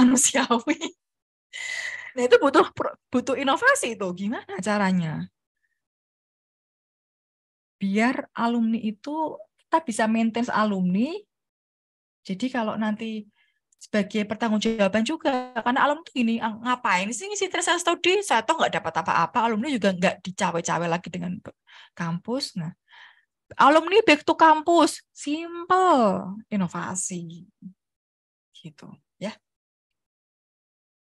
manusiawi. Nah itu butuh butuh inovasi itu. Gimana caranya? Biar alumni itu kita bisa maintain alumni. Jadi kalau nanti sebagai pertanggungjawaban juga karena alumni tuh gini ah, ngapain sih ngisi tesis studi saya tuh nggak dapat apa-apa alumni juga nggak dicawe-cawe lagi dengan kampus nah alumni back to kampus simple inovasi gitu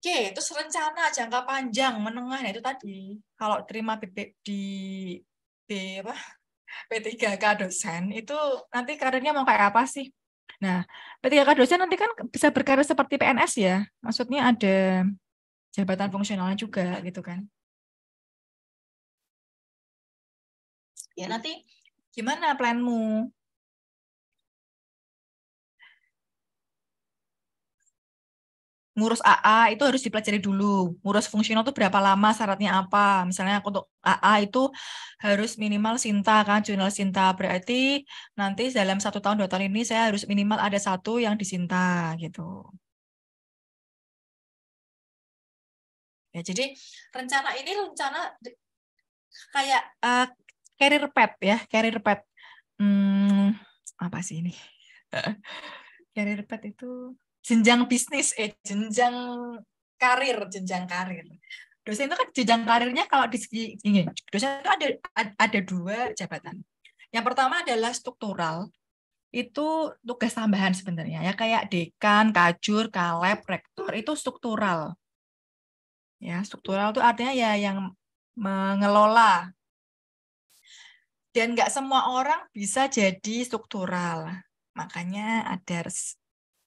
Oke, terus rencana jangka panjang, menengah, itu tadi. Iya. Kalau terima BP di B apa? P3K dosen itu nanti karirnya mau kayak apa sih? Nah, P3K dosen nanti kan bisa berkarir seperti PNS ya. Maksudnya ada jabatan fungsionalnya juga gitu kan. Ya nanti gimana planmu? ngurus AA itu harus dipelajari dulu. Ngurus fungsional itu berapa lama, syaratnya apa. Misalnya untuk AA itu harus minimal Sinta kan, jurnal Sinta. Berarti nanti dalam satu tahun, dua tahun ini saya harus minimal ada satu yang disinta gitu. Ya, jadi rencana ini rencana kayak uh, career path ya, career path. Hmm, apa sih ini? career path itu jenjang bisnis eh jenjang karir jenjang karir dosen itu kan jenjang karirnya kalau di segi ini dosen itu ada ada dua jabatan yang pertama adalah struktural itu tugas tambahan sebenarnya ya kayak dekan, kajur, kaleb, rektor itu struktural. Ya, struktural itu artinya ya yang mengelola. Dan nggak semua orang bisa jadi struktural. Makanya ada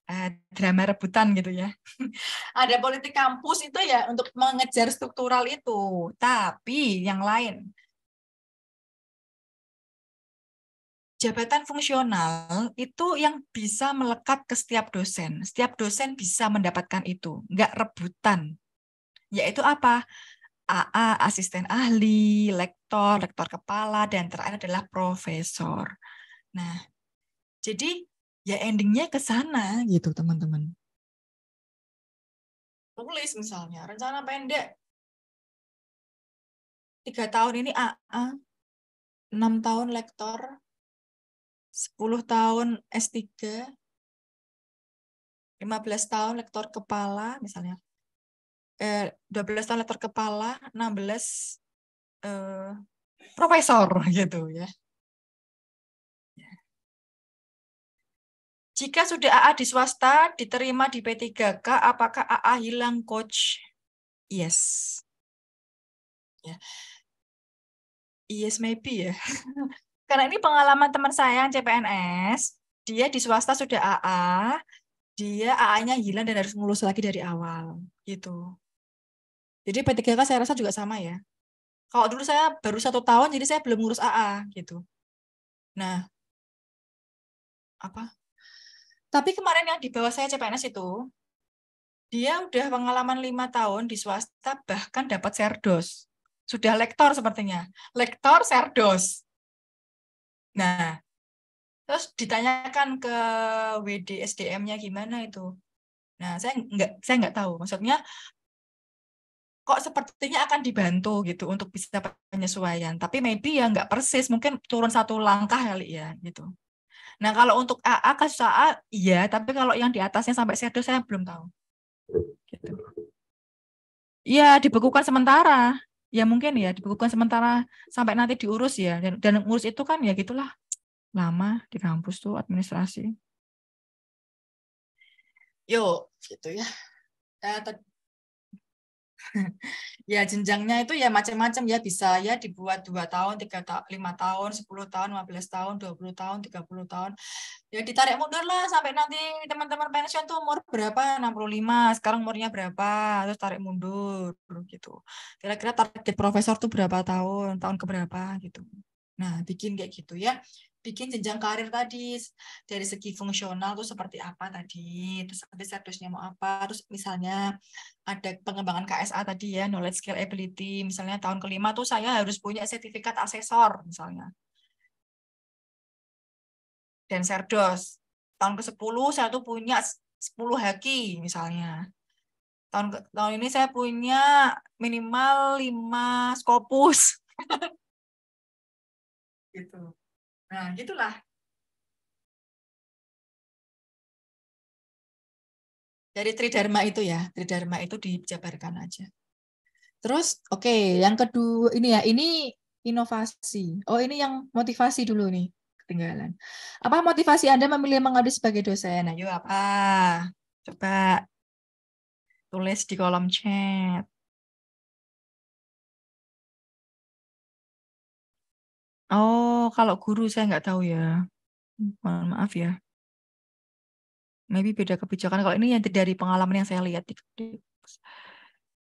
Eh, drama rebutan gitu ya. Ada politik kampus itu ya untuk mengejar struktural itu. Tapi yang lain, jabatan fungsional itu yang bisa melekat ke setiap dosen. Setiap dosen bisa mendapatkan itu, nggak rebutan. Yaitu apa? AA, asisten ahli, lektor, lektor kepala, dan terakhir adalah profesor. Nah, jadi ya endingnya ke sana gitu teman-teman tulis misalnya rencana pendek tiga tahun ini AA enam tahun lektor 10 tahun S3 15 tahun lektor kepala misalnya eh, 12 tahun lektor kepala 16 eh, profesor gitu ya Jika sudah AA di swasta, diterima di P3K, apakah AA hilang coach? Yes. Ya. Yes, maybe ya. Karena ini pengalaman teman saya yang CPNS, dia di swasta sudah AA, dia AA-nya hilang dan harus ngurus lagi dari awal. Gitu. Jadi P3K saya rasa juga sama ya. Kalau dulu saya baru satu tahun, jadi saya belum ngurus AA gitu. Nah, apa tapi kemarin yang di bawah saya CPNS itu, dia udah pengalaman lima tahun di swasta, bahkan dapat serdos. Sudah lektor sepertinya. Lektor serdos. Nah, terus ditanyakan ke wdsdm nya gimana itu. Nah, saya nggak saya nggak tahu. Maksudnya kok sepertinya akan dibantu gitu untuk bisa penyesuaian. Tapi maybe ya nggak persis, mungkin turun satu langkah kali ya gitu. Nah, kalau untuk AA kasus AA iya, tapi kalau yang di atasnya sampai serdo saya belum tahu. Gitu. Ya, dibekukan sementara. Ya mungkin ya dibekukan sementara sampai nanti diurus ya. Dan, dan ngurus itu kan ya gitulah lama di kampus tuh administrasi. Yo, gitu ya. Nah, ya jenjangnya itu ya macam-macam ya bisa ya dibuat dua tahun, tiga ta lima tahun, sepuluh tahun, lima belas tahun, dua puluh tahun, tiga puluh tahun. Ya ditarik mundur lah sampai nanti teman-teman pensiun tuh umur berapa? enam puluh lima sekarang umurnya berapa? Terus tarik mundur gitu. Kira-kira target profesor tuh berapa tahun, tahun keberapa gitu. Nah, bikin kayak gitu ya bikin jenjang karir tadi dari segi fungsional tuh seperti apa tadi terus ada statusnya mau apa terus misalnya ada pengembangan KSA tadi ya knowledge skill ability misalnya tahun kelima tuh saya harus punya sertifikat asesor misalnya dan serdos tahun ke-10 saya tuh punya 10 haki misalnya tahun ke, tahun ini saya punya minimal 5 skopus gitu Nah, gitulah. Dari Tridharma itu ya, Tridharma itu dijabarkan aja. Terus, oke, okay, yang kedua ini ya, ini inovasi. Oh, ini yang motivasi dulu nih, ketinggalan. Apa motivasi Anda memilih mengabdi sebagai dosen? Ayo apa? Coba tulis di kolom chat. Oh, kalau guru saya nggak tahu ya. Mohon maaf ya. Maybe beda kebijakan. Kalau ini yang dari pengalaman yang saya lihat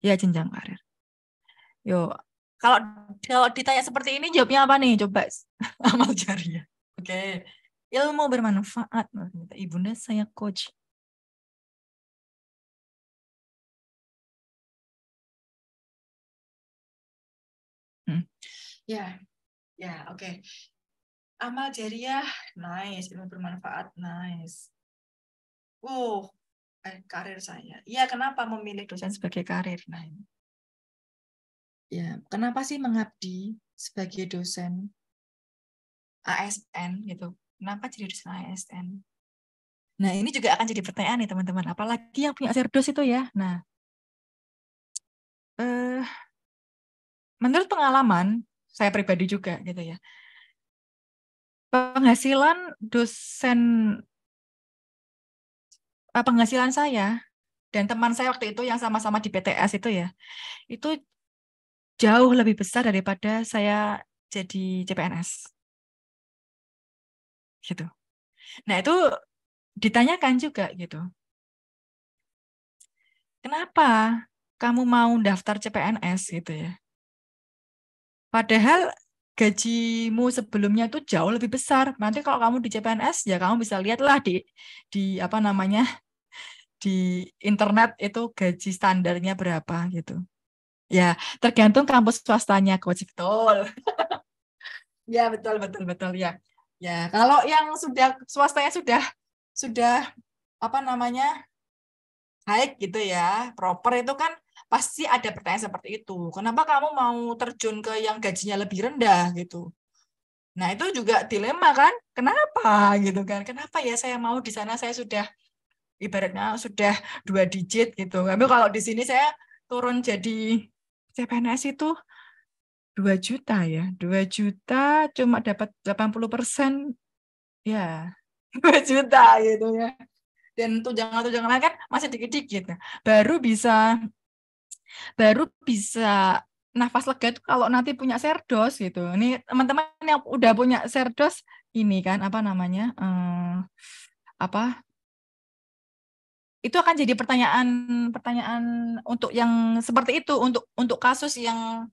ya jenjang karir. Yo, kalau kalau ditanya seperti ini jawabnya apa nih? Coba amal jariah. Ya. Oke. Okay. Ilmu bermanfaat. Ibunda saya coach. Hmm. Ya, Ya, oke. Okay. Amal jariah, nice. Ilmu bermanfaat, nice. Wow, eh, karir saya. Ya, kenapa memilih dosen sebagai karir? Nah, ini. ya, kenapa sih mengabdi sebagai dosen ASN gitu? Kenapa jadi dosen ASN? Nah, ini juga akan jadi pertanyaan nih teman-teman. Apalagi yang punya serdos itu ya. Nah, eh, menurut pengalaman saya pribadi juga gitu ya. Penghasilan dosen eh, penghasilan saya dan teman saya waktu itu yang sama-sama di PTS itu ya, itu jauh lebih besar daripada saya jadi CPNS. Gitu. Nah, itu ditanyakan juga gitu. Kenapa kamu mau daftar CPNS gitu ya? Padahal gajimu sebelumnya itu jauh lebih besar. Nanti kalau kamu di CPNS ya kamu bisa lihatlah di di apa namanya di internet itu gaji standarnya berapa gitu. Ya, tergantung kampus swastanya coach betul. ya, betul betul betul ya. Ya, kalau yang sudah swastanya sudah sudah apa namanya? baik gitu ya, proper itu kan pasti ada pertanyaan seperti itu. Kenapa kamu mau terjun ke yang gajinya lebih rendah gitu? Nah, itu juga dilema kan? Kenapa gitu kan? Kenapa ya saya mau di sana saya sudah ibaratnya sudah dua digit gitu. Tapi kalau di sini saya turun jadi CPNS itu dua juta ya. dua juta cuma dapat 80 persen ya dua juta gitu ya. Dan tunjangan-tunjangan kan masih dikit-dikit. Nah, baru bisa baru bisa nafas lega itu kalau nanti punya serdos gitu. Ini teman-teman yang udah punya serdos ini kan apa namanya? Hmm, apa? Itu akan jadi pertanyaan pertanyaan untuk yang seperti itu untuk untuk kasus yang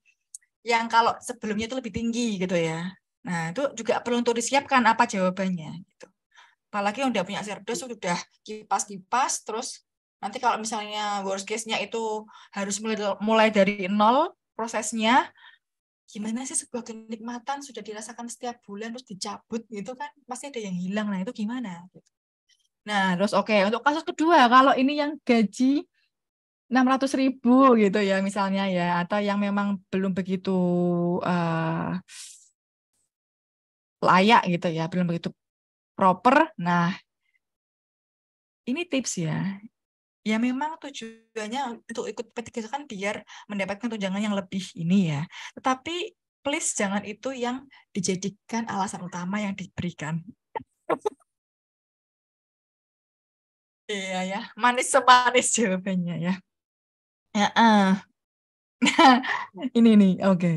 yang kalau sebelumnya itu lebih tinggi gitu ya. Nah, itu juga perlu untuk disiapkan apa jawabannya gitu. Apalagi yang udah punya serdos udah kipas-kipas terus Nanti kalau misalnya worst case-nya itu harus mulai, mulai dari nol prosesnya, gimana sih sebuah kenikmatan sudah dirasakan setiap bulan terus dicabut gitu kan pasti ada yang hilang nah itu gimana Nah, terus oke okay. untuk kasus kedua kalau ini yang gaji 600 ribu gitu ya misalnya ya atau yang memang belum begitu uh, layak gitu ya belum begitu proper. Nah, ini tips ya ya memang tujuannya untuk ikut PTK kan biar mendapatkan tunjangan yang lebih ini ya. Tetapi please jangan itu yang dijadikan alasan utama yang diberikan. iya ya, manis semanis jawabannya ya. Ya, uh. ini nih, oke.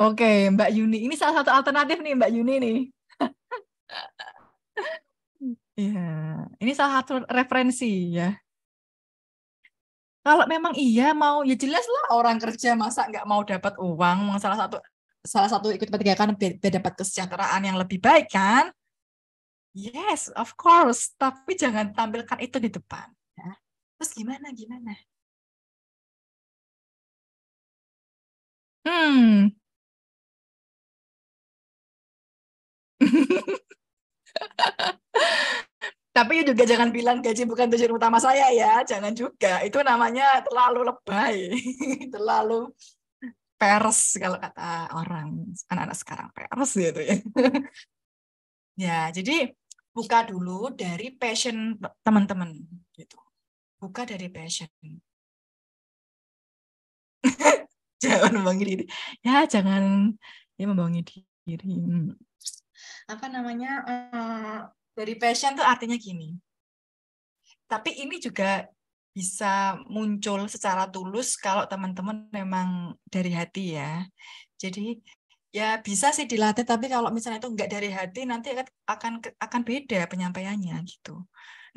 Oke, Mbak Yuni. Ini salah satu alternatif nih Mbak Yuni nih. Iya, ini salah satu referensi ya. Kalau memang iya mau, ya jelas lah orang kerja masa nggak mau dapat uang, salah satu salah satu ikut pekerjaan biar, biar dapat kesejahteraan yang lebih baik kan? Yes, of course. Tapi jangan tampilkan itu di depan. Ya. Terus gimana gimana? Hmm. tapi juga jangan bilang gaji bukan tujuan utama saya ya, jangan juga. Itu namanya terlalu lebay, terlalu pers kalau kata orang anak-anak sekarang pers gitu ya. ya, jadi buka dulu dari passion teman-teman gitu. Buka dari passion. jangan membangun diri. Ya, jangan ya membangun diri. Hmm. Apa namanya? Uh dari passion tuh artinya gini. Tapi ini juga bisa muncul secara tulus kalau teman-teman memang dari hati ya. Jadi ya bisa sih dilatih tapi kalau misalnya itu enggak dari hati nanti akan akan beda penyampaiannya gitu.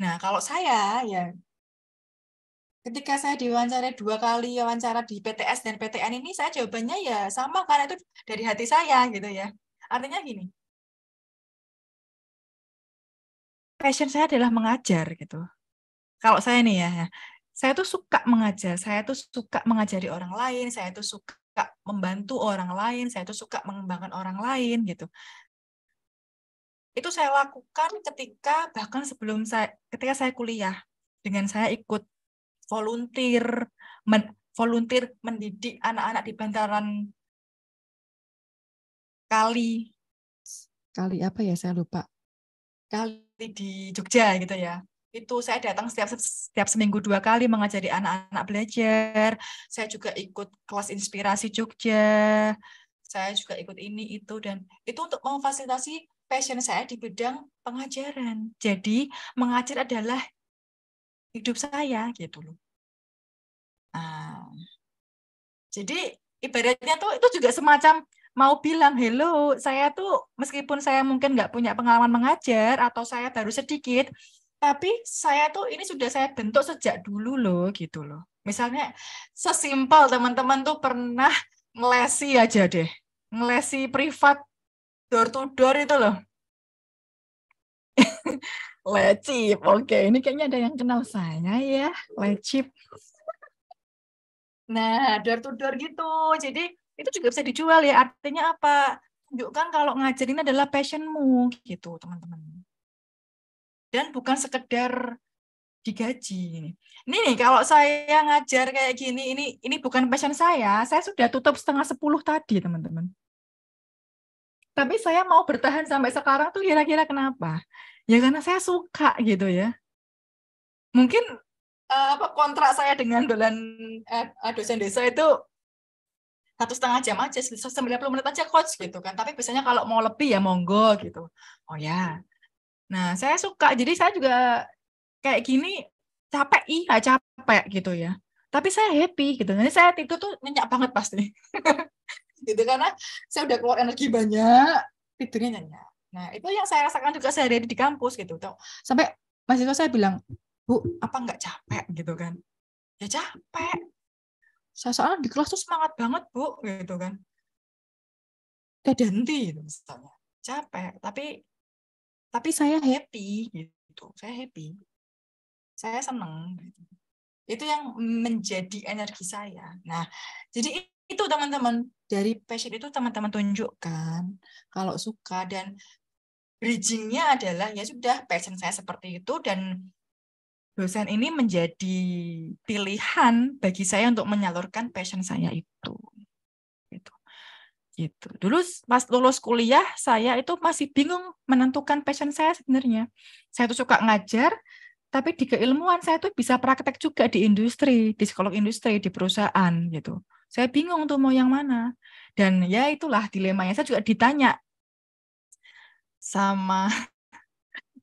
Nah, kalau saya ya ketika saya diwawancara dua kali wawancara di PTS dan PTN ini saya jawabannya ya sama karena itu dari hati saya gitu ya. Artinya gini, passion saya adalah mengajar gitu. Kalau saya nih ya, saya tuh suka mengajar, saya tuh suka mengajari orang lain, saya tuh suka membantu orang lain, saya tuh suka mengembangkan orang lain gitu. Itu saya lakukan ketika bahkan sebelum saya ketika saya kuliah dengan saya ikut volunteer men, volunteer mendidik anak-anak di bantaran kali kali apa ya saya lupa kali di Jogja gitu ya itu saya datang setiap setiap seminggu dua kali mengajari anak-anak belajar saya juga ikut kelas inspirasi Jogja saya juga ikut ini itu dan itu untuk memfasilitasi passion saya di bidang pengajaran jadi mengajar adalah hidup saya gitu loh nah, jadi ibaratnya tuh itu juga semacam mau bilang hello saya tuh meskipun saya mungkin nggak punya pengalaman mengajar atau saya baru sedikit tapi saya tuh ini sudah saya bentuk sejak dulu loh gitu loh misalnya sesimpel teman-teman tuh pernah ngelesi aja deh ngelesi privat door to door itu loh lecip oke ini kayaknya ada yang kenal saya ya lecip Nah, door to door gitu. Jadi itu juga bisa dijual ya artinya apa tunjukkan kalau ngajar ini adalah passionmu gitu teman-teman dan bukan sekedar digaji ini nih kalau saya ngajar kayak gini ini ini bukan passion saya saya sudah tutup setengah sepuluh tadi teman-teman tapi saya mau bertahan sampai sekarang tuh kira-kira kenapa? Ya karena saya suka gitu ya. Mungkin eh, apa kontrak saya dengan dolan eh, dosen desa itu satu setengah jam aja, sembilan puluh menit aja coach gitu kan. Tapi biasanya kalau mau lebih ya monggo gitu. Oh ya. Nah, saya suka. Jadi saya juga kayak gini capek iya capek gitu ya. Tapi saya happy gitu. Nanti saya tidur tuh nyenyak banget pasti. gitu karena saya udah keluar energi banyak, tidurnya nyenyak. Nah, itu yang saya rasakan juga saya hari di kampus gitu. tuh, Sampai mahasiswa saya bilang, Bu, apa nggak capek gitu kan? Ya capek saya soalnya di kelas tuh semangat banget bu gitu kan henti gitu misalnya capek tapi tapi saya happy gitu saya happy saya seneng gitu. itu yang menjadi energi saya nah jadi itu teman-teman dari passion itu teman-teman tunjukkan kalau suka dan bridgingnya adalah ya sudah passion saya seperti itu dan dosen ini menjadi pilihan bagi saya untuk menyalurkan passion saya itu. Gitu. Gitu. Dulu pas lulus kuliah saya itu masih bingung menentukan passion saya sebenarnya. Saya tuh suka ngajar, tapi di keilmuan saya tuh bisa praktek juga di industri, di psikolog industri, di perusahaan gitu. Saya bingung tuh mau yang mana. Dan ya itulah dilemanya. Saya juga ditanya sama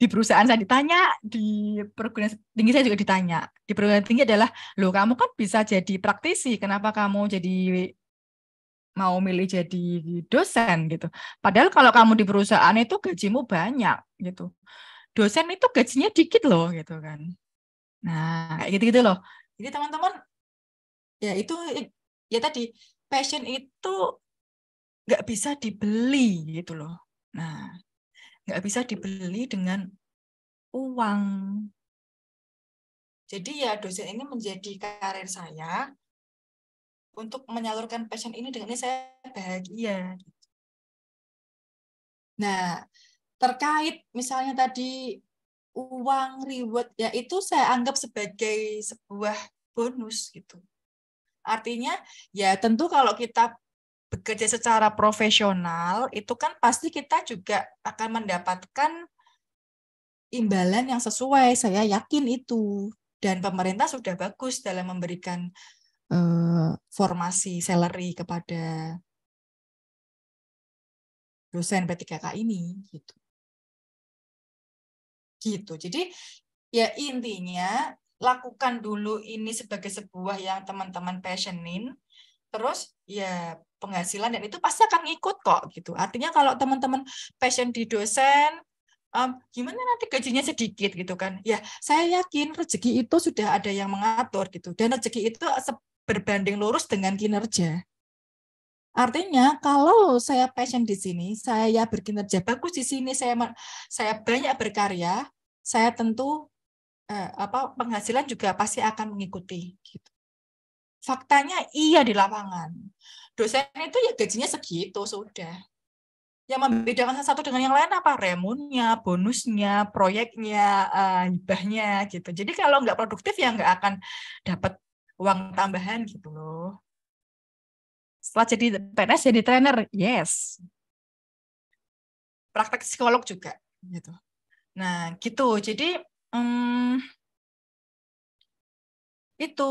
di perusahaan saya ditanya, di perguruan tinggi saya juga ditanya. Di perguruan tinggi adalah, lo kamu kan bisa jadi praktisi, kenapa kamu jadi mau milih jadi dosen gitu. Padahal kalau kamu di perusahaan itu gajimu banyak gitu. Dosen itu gajinya dikit loh gitu kan. Nah, kayak gitu-gitu loh. Jadi teman-teman, ya itu ya tadi passion itu nggak bisa dibeli gitu loh. Nah, nggak bisa dibeli dengan uang. Jadi ya dosen ini menjadi karir saya untuk menyalurkan passion ini dengan ini saya bahagia. Nah, terkait misalnya tadi uang reward ya itu saya anggap sebagai sebuah bonus gitu. Artinya ya tentu kalau kita bekerja secara profesional itu kan pasti kita juga akan mendapatkan imbalan yang sesuai saya yakin itu dan pemerintah sudah bagus dalam memberikan uh, formasi salary kepada dosen P3K ini gitu gitu jadi ya intinya lakukan dulu ini sebagai sebuah yang teman-teman passionin terus ya penghasilan dan itu pasti akan ngikut kok gitu artinya kalau teman-teman passion di dosen um, gimana nanti gajinya sedikit gitu kan ya saya yakin rezeki itu sudah ada yang mengatur gitu dan rezeki itu berbanding lurus dengan kinerja Artinya kalau saya passion di sini, saya berkinerja bagus di sini, saya saya banyak berkarya, saya tentu eh, apa penghasilan juga pasti akan mengikuti gitu faktanya iya di lapangan dosen itu ya gajinya segitu sudah yang membedakan satu dengan yang lain apa remunnya, bonusnya, proyeknya, uh, hibahnya gitu. Jadi kalau nggak produktif ya nggak akan dapat uang tambahan gitu loh. Setelah jadi PNS jadi trainer, yes. Praktek psikolog juga gitu. Nah gitu. Jadi um, itu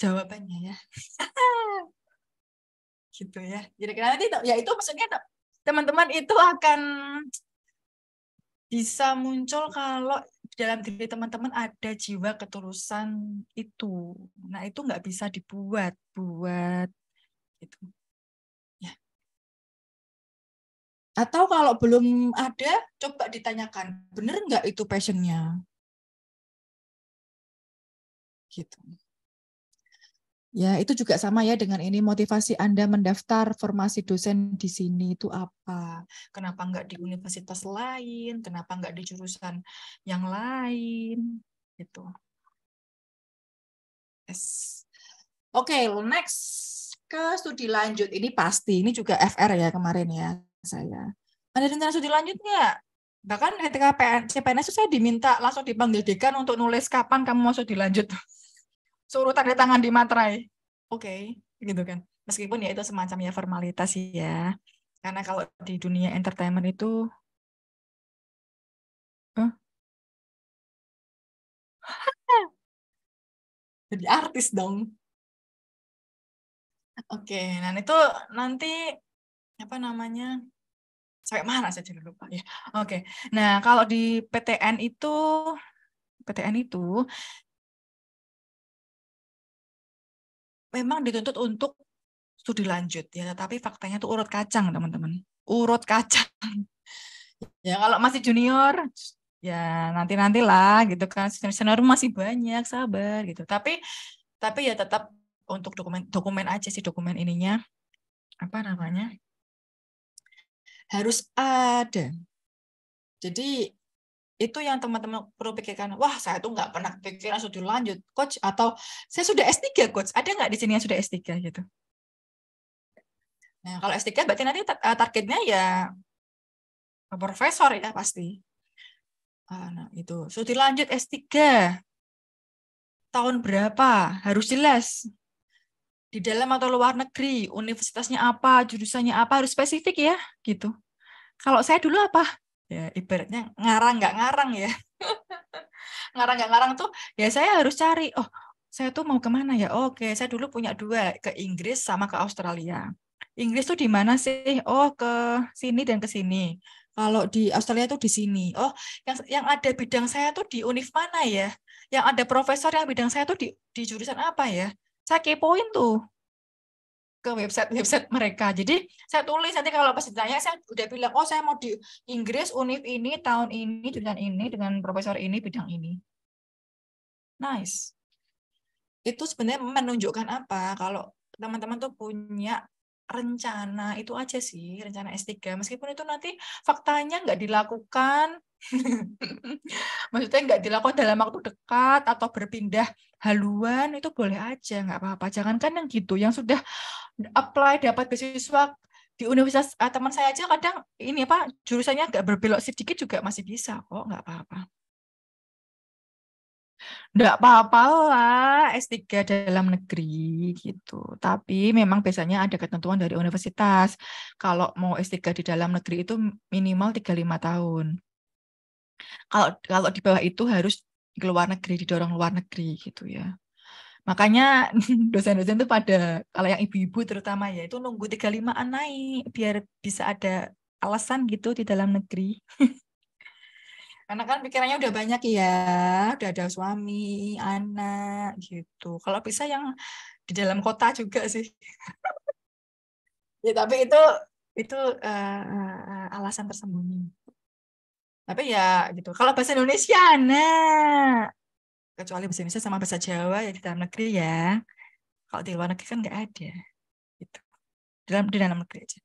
jawabannya ya. gitu ya. Jadi nanti ya itu maksudnya teman-teman itu akan bisa muncul kalau dalam diri teman-teman ada jiwa ketulusan itu. Nah, itu nggak bisa dibuat, buat itu. Ya. Atau kalau belum ada, coba ditanyakan, bener nggak itu passionnya? Gitu. Ya, itu juga sama ya dengan ini motivasi Anda mendaftar formasi dosen di sini itu apa? Kenapa nggak di universitas lain? Kenapa nggak di jurusan yang lain? Gitu. Yes. Oke, okay, next ke studi lanjut. Ini pasti, ini juga FR ya kemarin ya saya. Ada rencana studi lanjut nggak? Bahkan ketika CPNS itu saya diminta langsung dipanggil dekan untuk nulis kapan kamu mau studi lanjut suruh tanda tangan di materai oke okay, gitu kan meskipun ya itu semacamnya formalitas ya karena kalau di dunia entertainment itu huh? jadi artis dong oke okay, nah itu nanti apa namanya sampai mana saya jadi lupa ya oke okay. nah kalau di PTN itu PTN itu memang dituntut untuk studi lanjut ya tetapi faktanya itu urut kacang teman-teman urut kacang ya kalau masih junior ya nanti nantilah gitu kan senior masih banyak sabar gitu tapi tapi ya tetap untuk dokumen dokumen aja sih dokumen ininya apa namanya harus ada jadi itu yang teman-teman perlu pikirkan wah saya tuh nggak pernah pikiran studi lanjut coach atau saya sudah S3 coach ada nggak di sini yang sudah S3 gitu nah kalau S3 berarti nanti eh, targetnya ya profesor ya pasti ah, nah itu studi lanjut S3 tahun berapa harus jelas di dalam atau luar negeri universitasnya apa jurusannya apa harus spesifik ya gitu kalau saya dulu apa ya ibaratnya ngarang nggak ngarang ya ngarang nggak ngarang tuh ya saya harus cari oh saya tuh mau kemana ya oke saya dulu punya dua ke Inggris sama ke Australia Inggris tuh di mana sih oh ke sini dan ke sini kalau di Australia tuh di sini. Oh, yang yang ada bidang saya tuh di univ mana ya? Yang ada profesor yang bidang saya tuh di di jurusan apa ya? Saya kepoin tuh ke website-website mereka. Jadi saya tulis nanti kalau pas ditanya saya udah bilang oh saya mau di Inggris univ ini tahun ini jurusan ini dengan profesor ini bidang ini. Nice. Itu sebenarnya menunjukkan apa kalau teman-teman tuh punya rencana itu aja sih, rencana S3. Meskipun itu nanti faktanya nggak dilakukan, maksudnya nggak dilakukan dalam waktu dekat atau berpindah haluan, itu boleh aja, nggak apa-apa. jangan kan yang gitu, yang sudah apply dapat beasiswa di universitas eh, teman saya aja kadang ini apa jurusannya agak berbelok sedikit juga masih bisa kok nggak apa-apa Enggak apa-apa lah S3 dalam negeri gitu. Tapi memang biasanya ada ketentuan dari universitas. Kalau mau S3 di dalam negeri itu minimal 35 tahun. Kalau kalau di bawah itu harus keluar negeri, didorong luar negeri gitu ya. Makanya dosen-dosen itu pada kalau yang ibu-ibu terutama ya itu nunggu 35 an naik biar bisa ada alasan gitu di dalam negeri. Karena kan pikirannya udah banyak ya, udah ada suami, anak gitu. Kalau bisa yang di dalam kota juga sih. ya tapi itu itu uh, alasan tersembunyi. Tapi ya gitu. Kalau bahasa Indonesia, nah kecuali bahasa Indonesia sama bahasa Jawa ya di dalam negeri ya. Kalau di luar negeri kan nggak ada. Gitu. Di dalam di dalam negeri aja.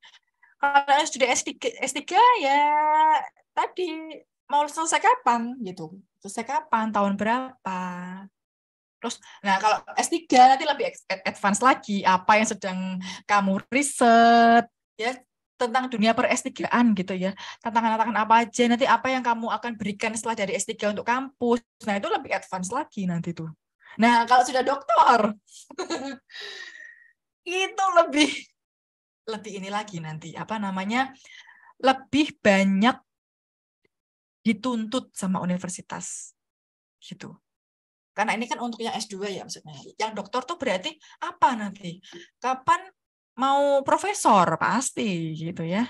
Kalau sudah S3, S3 ya tadi mau selesai kapan gitu selesai kapan tahun berapa terus nah kalau S3 nanti lebih advance lagi apa yang sedang kamu riset ya tentang dunia per S3an gitu ya tantangan-tantangan apa aja nanti apa yang kamu akan berikan setelah dari S3 untuk kampus nah itu lebih advance lagi nanti tuh nah kalau sudah doktor itu lebih lebih ini lagi nanti apa namanya lebih banyak dituntut sama universitas gitu karena ini kan untuk yang S2 ya maksudnya yang doktor tuh berarti apa nanti kapan mau profesor pasti gitu ya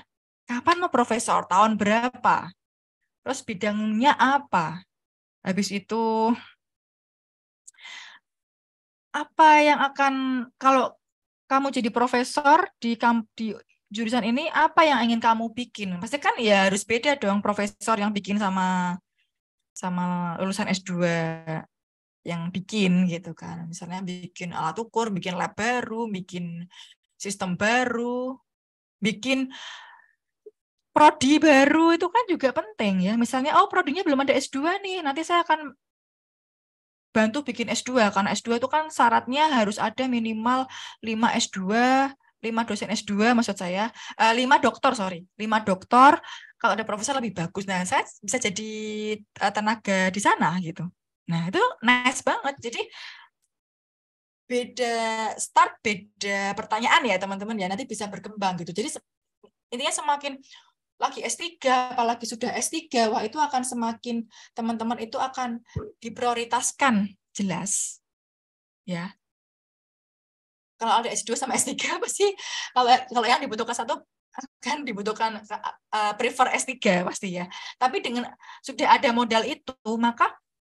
kapan mau profesor tahun berapa terus bidangnya apa habis itu apa yang akan kalau kamu jadi profesor di di jurusan ini apa yang ingin kamu bikin? Pasti kan ya harus beda dong profesor yang bikin sama sama lulusan S2 yang bikin gitu kan. Misalnya bikin alat ukur, bikin lab baru, bikin sistem baru, bikin prodi baru itu kan juga penting ya. Misalnya oh prodinya belum ada S2 nih, nanti saya akan bantu bikin S2 karena S2 itu kan syaratnya harus ada minimal 5 S2 lima dosen S2 maksud saya, uh, lima dokter sorry, lima dokter kalau ada profesor lebih bagus. Nah saya bisa jadi eh, tenaga di sana gitu. Nah itu nice banget. Jadi beda start beda pertanyaan ya teman-teman ya nanti bisa berkembang gitu. Jadi intinya semakin lagi S3 apalagi sudah S3 wah itu akan semakin teman-teman itu akan diprioritaskan jelas ya kalau ada S2 sama S3 pasti kalau kalau yang dibutuhkan satu kan dibutuhkan uh, prefer S3 pasti ya. Tapi dengan sudah ada modal itu, maka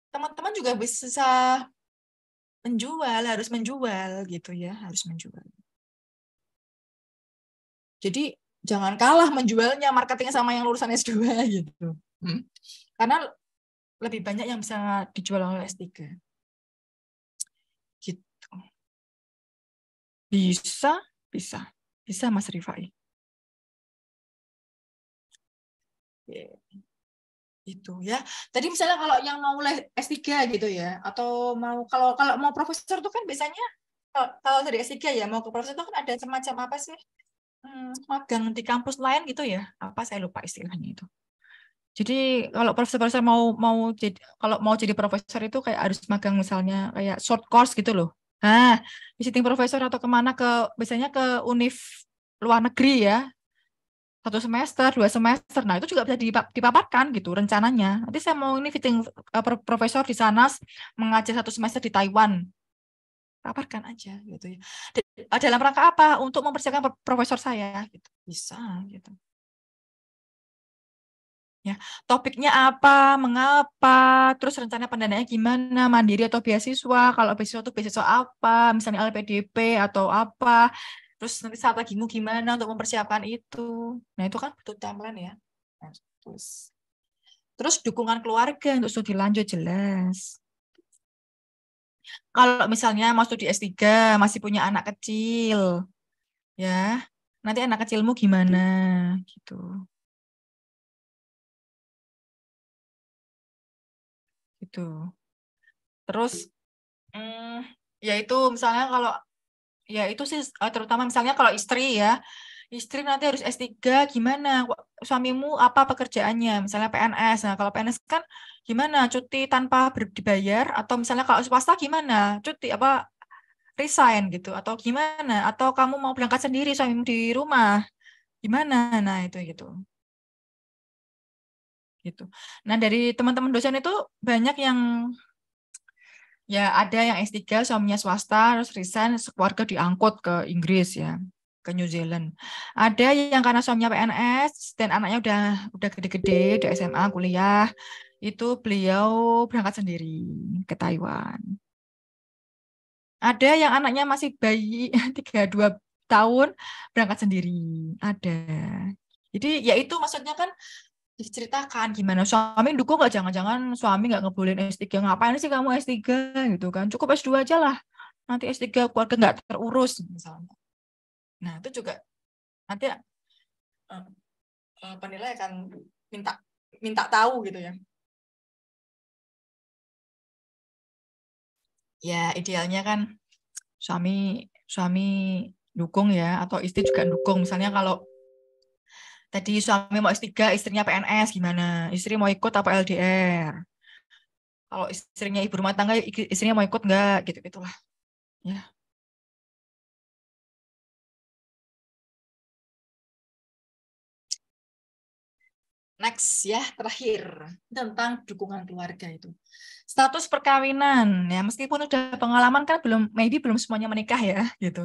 teman-teman juga bisa menjual, harus menjual gitu ya, harus menjual. Jadi jangan kalah menjualnya marketing sama yang lulusan S2 gitu. Hmm. Karena lebih banyak yang bisa dijual oleh S3. Bisa, bisa. Bisa Mas Rifai. itu ya. Tadi misalnya kalau yang mau S3 gitu ya atau mau kalau kalau mau profesor tuh kan biasanya kalau, dari S3 ya mau ke profesor tuh kan ada semacam apa sih? Hmm, magang di kampus lain gitu ya. Apa saya lupa istilahnya itu. Jadi kalau profesor-profesor mau mau jadi kalau mau jadi profesor itu kayak harus magang misalnya kayak short course gitu loh. Nah, visiting profesor atau kemana ke biasanya ke univ luar negeri ya satu semester dua semester nah itu juga bisa dipaparkan gitu rencananya nanti saya mau ini visiting eh, profesor di sana mengajar satu semester di Taiwan paparkan aja gitu ya dalam rangka apa untuk mempersiapkan profesor saya gitu bisa gitu ya topiknya apa mengapa terus rencana pendanaannya gimana mandiri atau beasiswa kalau beasiswa itu beasiswa apa misalnya LPDP atau apa terus nanti saat mau gimana untuk mempersiapkan itu nah itu kan butuh timeline ya nah, terus terus dukungan keluarga untuk studi lanjut jelas kalau misalnya mau studi S3 masih punya anak kecil ya nanti anak kecilmu gimana gitu gitu terus hmm, ya itu misalnya kalau ya itu sih eh, terutama misalnya kalau istri ya istri nanti harus S3 gimana suamimu apa pekerjaannya misalnya PNS nah kalau PNS kan gimana cuti tanpa dibayar atau misalnya kalau swasta gimana cuti apa resign gitu atau gimana atau kamu mau berangkat sendiri suamimu di rumah gimana nah itu gitu gitu. Nah, dari teman-teman dosen itu banyak yang ya ada yang S3 suaminya swasta terus resign keluarga diangkut ke Inggris ya ke New Zealand. Ada yang karena suaminya PNS dan anaknya udah udah gede-gede, udah SMA, kuliah, itu beliau berangkat sendiri ke Taiwan. Ada yang anaknya masih bayi tiga dua tahun berangkat sendiri. Ada. Jadi ya itu maksudnya kan diceritakan gimana suami dukung nggak jangan-jangan suami nggak ngebolehin S3 ngapain sih kamu S3 gitu kan cukup S2 aja lah nanti S3 keluarga nggak terurus misalnya nah itu juga nanti uh, uh, penilai akan minta minta tahu gitu ya ya idealnya kan suami suami dukung ya atau istri juga dukung misalnya kalau Tadi suami mau S3, istrinya PNS gimana? Istri mau ikut apa LDR? Kalau istrinya ibu rumah tangga, istrinya mau ikut nggak? Gitu-gitulah. Ya. next ya terakhir tentang dukungan keluarga itu status perkawinan ya meskipun udah pengalaman kan belum maybe belum semuanya menikah ya gitu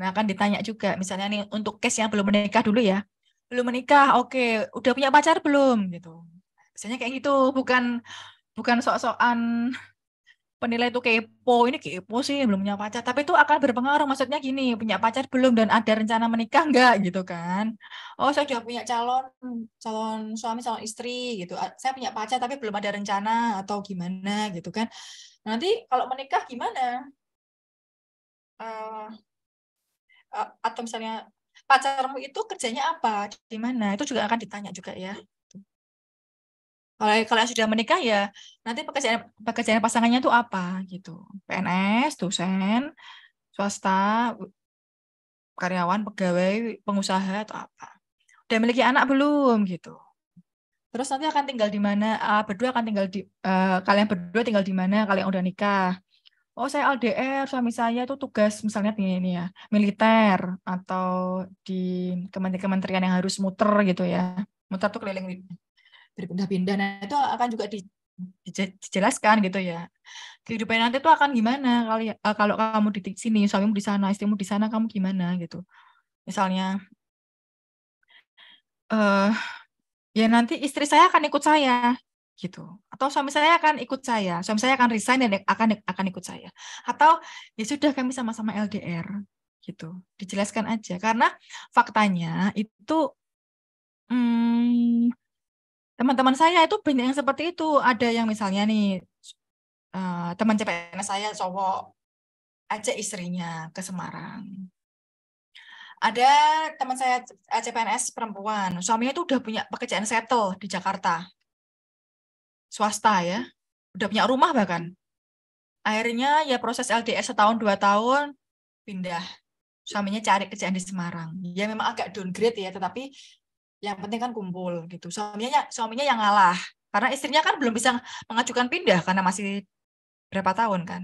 nah akan ditanya juga misalnya nih untuk case yang belum menikah dulu ya belum menikah, oke, okay. udah punya pacar belum gitu. Biasanya kayak gitu, bukan bukan sok-sokan penilai itu kepo, ini kepo sih belum punya pacar, tapi itu akan berpengaruh. Maksudnya gini, punya pacar belum dan ada rencana menikah enggak gitu kan. Oh, saya sudah punya calon calon suami, calon istri gitu. Saya punya pacar tapi belum ada rencana atau gimana gitu kan. Nah, nanti kalau menikah gimana? Uh, atau misalnya pacarmu itu kerjanya apa, di mana, itu juga akan ditanya juga ya. Kalau kalau sudah menikah ya nanti pekerjaan pekerjaan pasangannya itu apa gitu. PNS, dosen, swasta, karyawan, pegawai, pengusaha atau apa. Udah memiliki anak belum gitu. Terus nanti akan tinggal di mana? Berdua akan tinggal di uh, kalian berdua tinggal di mana? Kalian udah nikah oh saya LDR suami saya itu tugas misalnya ini ini ya militer atau di kementerian-kementerian yang harus muter gitu ya muter tuh keliling berpindah-pindah nah itu akan juga di, dijelaskan gitu ya kehidupan nanti itu akan gimana kali eh, kalau kamu di sini suamimu di sana istrimu di sana kamu gimana gitu misalnya uh, ya nanti istri saya akan ikut saya gitu atau suami saya akan ikut saya suami saya akan resign dan akan akan ikut saya atau ya sudah kami sama-sama LDR gitu dijelaskan aja karena faktanya itu teman hmm, teman-teman saya itu banyak yang seperti itu ada yang misalnya nih uh, teman CPNS saya cowok aja istrinya ke Semarang ada teman saya eh, CPNS perempuan suaminya itu udah punya pekerjaan settle di Jakarta swasta ya, udah punya rumah bahkan. Akhirnya ya proses LDS setahun dua tahun pindah. Suaminya cari kerjaan di Semarang. Ya memang agak downgrade ya, tetapi yang penting kan kumpul gitu. Suaminya ya, suaminya yang ngalah karena istrinya kan belum bisa mengajukan pindah karena masih berapa tahun kan.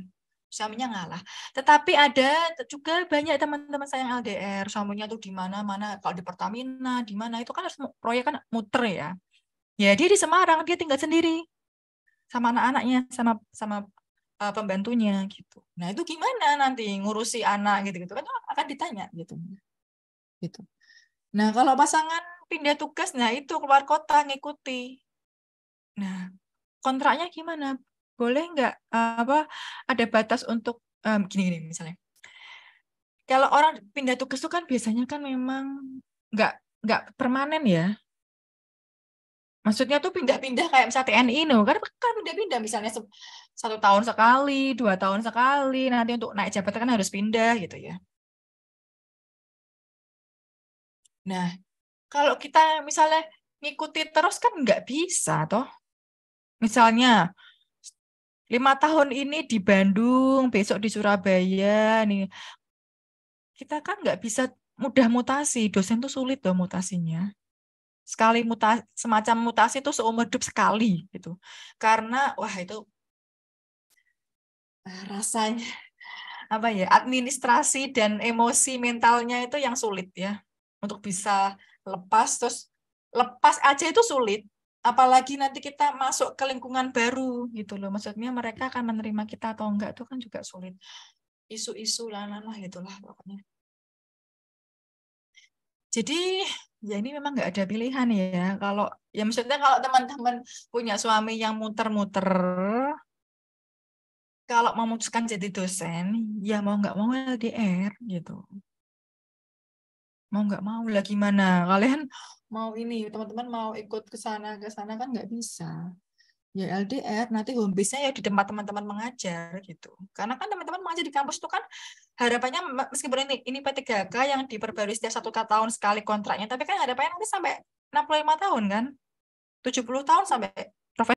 Suaminya ngalah. Tetapi ada juga banyak teman-teman saya yang LDR, suaminya tuh di mana-mana, kalau di Pertamina, di mana itu kan harus proyek kan muter ya. Ya dia di Semarang, dia tinggal sendiri sama anak-anaknya sama sama uh, pembantunya gitu nah itu gimana nanti ngurusi anak gitu gitu kan oh, akan ditanya gitu gitu nah kalau pasangan pindah tugas nah itu keluar kota ngikuti nah kontraknya gimana boleh nggak eh, apa ada batas untuk um, gini gini misalnya kalau orang pindah tugas itu kan biasanya kan memang nggak nggak permanen ya Maksudnya tuh pindah-pindah kayak misal TNI no, kan kan pindah-pindah misalnya satu tahun sekali, dua tahun sekali, nanti untuk naik jabatan kan harus pindah gitu ya. Nah, kalau kita misalnya ngikuti terus kan nggak bisa toh. Misalnya lima tahun ini di Bandung, besok di Surabaya nih. Kita kan nggak bisa mudah mutasi, dosen tuh sulit loh mutasinya sekali mutasi semacam mutasi itu seumur hidup sekali gitu karena wah itu ah, rasanya apa ya administrasi dan emosi mentalnya itu yang sulit ya untuk bisa lepas terus lepas aja itu sulit apalagi nanti kita masuk ke lingkungan baru gitu loh maksudnya mereka akan menerima kita atau enggak itu kan juga sulit isu-isu lah lah lah gitulah pokoknya jadi ya ini memang nggak ada pilihan ya kalau ya maksudnya kalau teman-teman punya suami yang muter-muter kalau memutuskan jadi dosen ya mau nggak mau LDR gitu mau nggak mau lah gimana kalian mau ini teman-teman mau ikut ke sana ke sana kan nggak bisa ya LDR nanti home base-nya ya di tempat teman-teman mengajar gitu karena kan teman-teman mengajar di kampus itu kan harapannya meskipun ini ini P3K yang diperbarui setiap satu tahun sekali kontraknya tapi kan harapannya nanti sampai 65 tahun kan 70 tahun sampai